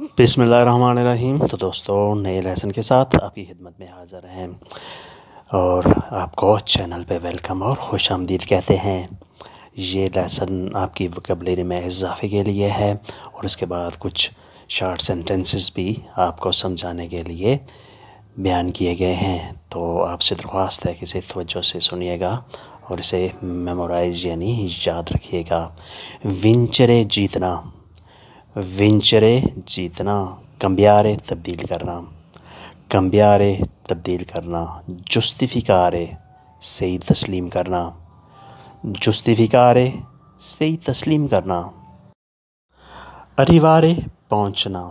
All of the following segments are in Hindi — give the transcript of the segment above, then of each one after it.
रहीम तो दोस्तों नए लेसन के साथ आपकी खिदमत में हाज़िर हैं और आपको चैनल पे वेलकम और खुश आमदीद कहते हैं ये लेसन आपकी वकबलरी में इजाफे के लिए है और इसके बाद कुछ शार्ट सेंटेंसेस भी आपको समझाने के लिए बयान किए गए हैं तो आपसे दरख्वास्त है कि इसे तोज्जो से सुनिएगा और इसे मेमोराइज यानी याद रखिएगा विंचरे जीतना विंचरे जीतना cambiare तब्दील करना cambiare तब्दील करना justificare सही तस्लीम करना justificare सही तस्लीम करना अरिवारे पहुंचना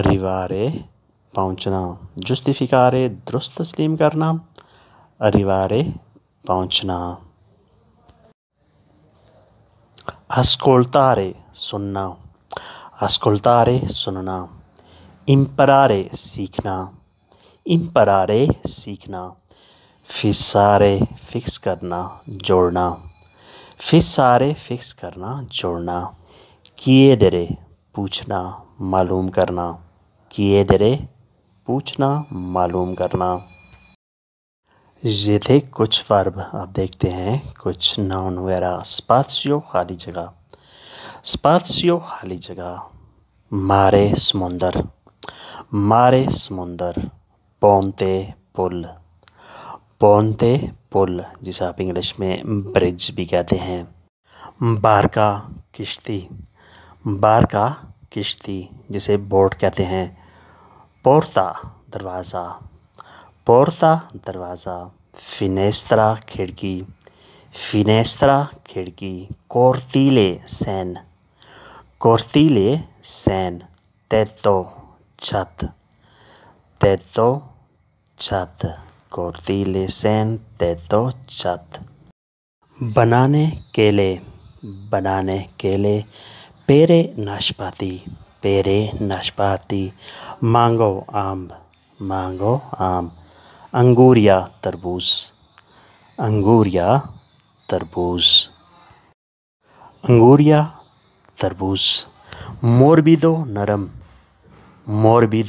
अरिवारे पहुंचना जुस्टिफिकारे दुरुस्त तस्लीम करना अरिवारे पहुंचना Ascoltare, सुनना ascoltare, सुनना imparare, सीखना imparare, सीखना फिसारे फिक्स करना जोड़ना फिसारे फिक्स करना जोड़ना किए दरे पूछना मालूम करना किए दरे पूछना मालूम करना જે દે કુચ વર્બ આપણે દેખતે હૈ કુચ નાઉન વેરા સ્પાצિઓ ખાલી જગહ સ્પાצિઓ ખાલી જગહ મારે સમુંદર મારે સમુંદર પોન્તે પુલ પોન્તે પુલ ਜਿਸા ઇંગલિશ મે બ્રિજ ભી કહેતે હૈ બારકા કિશ્તી બારકા કિશ્તી ਜিসে બોટ કહેતે હૈ પોર્તા દરવાજા पोर्ता दरवाज़ा फिनेस्त्रा खिड़की फिनेस्त्रा खिड़की कोर्तीले सैन कोर्तीले सैन तेतो छत तेतो छत कोर्तीले सैन तेतो छत बनाने केले बनाने केले पेरे नाशपाती पेरे नाशपाती मांगो आम मांगो आम अंगूर या तरबूज अंगूर या तरबूज अंगूर या तरबूज दो नरम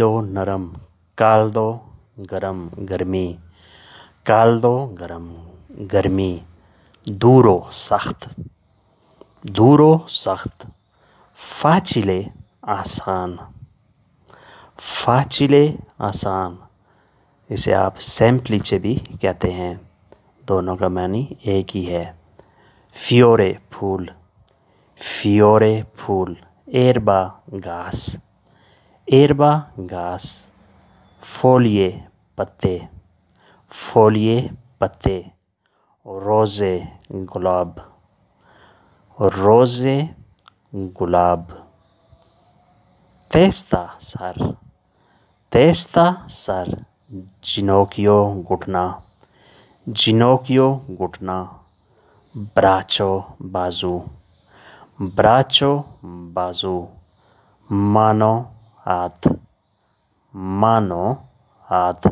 दो नरम काल दो गरम गर्मी काल दो गरम गर्मी दूरो सख्त दूरो सख्त फाचिले आसान फाचिले आसान इसे आप सैम्पलीचे भी कहते हैं दोनों का मानी एक ही है फ्योरे फूल फ्योरे फूल एरबा घास एरबा घास फोलिए पत्ते फोलिए पत्ते रोज़े गुलाब रोज़े गुलाब तेस्ता सर तेस्ता सर जिनोकियो घुटना जिनोकियो घुटना ब्राचो बाजू ब्राचो बाजू मानो हाथ मानो हाथ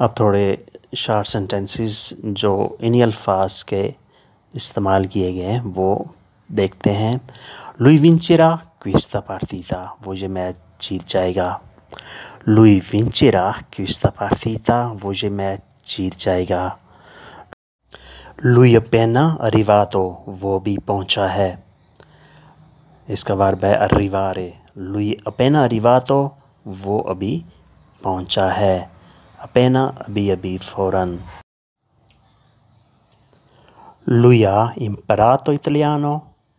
अब थोड़े शार्ट सेंटेंसेस जो इन्हीं अल्फाज के इस्तेमाल किए गए हैं वो देखते हैं लुई विंचेरा क्विस्ता था वो ये मैच जीत जाएगा Lui vincerà questa partita, Vosgemet जीत lui appena arrivato Vobi poncia hai. इसका वर्ब है arrivare. Lui appena arrivato वो अभी पहुंचा है appena अभी अभी फौरन Lui ha imparato italiano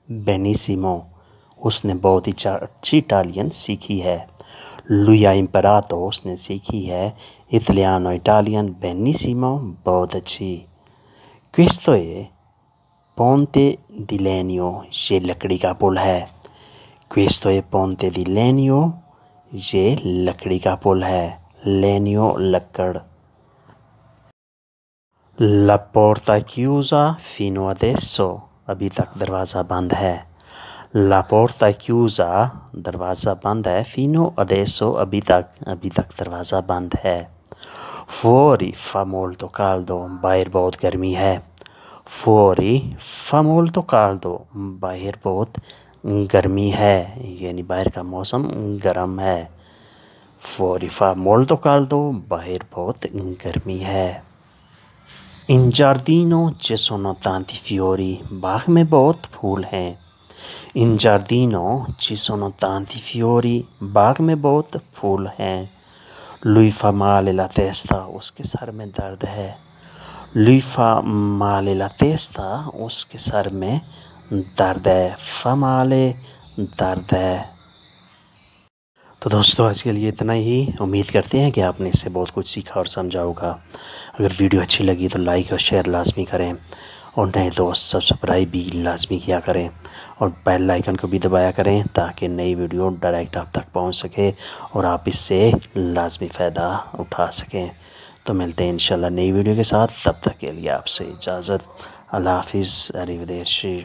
benissimo. उसने बहुत ही अच्छी इटालियन सीखी है लुया इम्परातोस ने सीखी है इतलियानो इटालियन बेनिसिमो बहुत अच्छी क्विस्तो ये पोंते दिलेनियो ये लकड़ी का पुल है क्विस्तो ये पोंते दिलेनियो ये लकड़ी का पुल है लेनियो लकड़ ला पोर्ता क्यूजा फिनो अदेसो अभी तक दरवाज़ा बंद है लापोर्ता क्यूज़ा दरवाज़ा बंद है फिनो अदेसो अभी तक अभी तक दरवाज़ा बंद है फोरी फमोल तो काल दो बाहर बहुत गर्मी है फोरी फमोल तो काल दो बाहर बहुत गर्मी है यानी बाहर का मौसम गर्म है फोरी फमोल तो काल दो बाहर बहुत गर्मी है इन जार्दिनों चेसोनो तांती फ्योरी बाग में बहुत फूल हैं इन giardino चीसों sono फ्योरी बाग में बहुत फूल हैं lui fa male उसके सर में दर्द है lui माले male उसके सर में दर्द है fa दर्द है तो दोस्तों आज के लिए इतना ही उम्मीद करते हैं कि आपने इससे बहुत कुछ सीखा और समझा होगा अगर वीडियो अच्छी लगी तो लाइक और शेयर लाजमी करें और नए दोस्त सब्सक्राइब भी लाजमी किया करें और बेल आइकन को भी दबाया करें ताकि नई वीडियो डायरेक्ट आप तक पहुंच सके और आप इससे लाजमी फ़ायदा उठा सकें तो मिलते हैं इन नई वीडियो के साथ तब तक के लिए आपसे इजाज़त अल्लाह हाफिज़ अरीवदेशी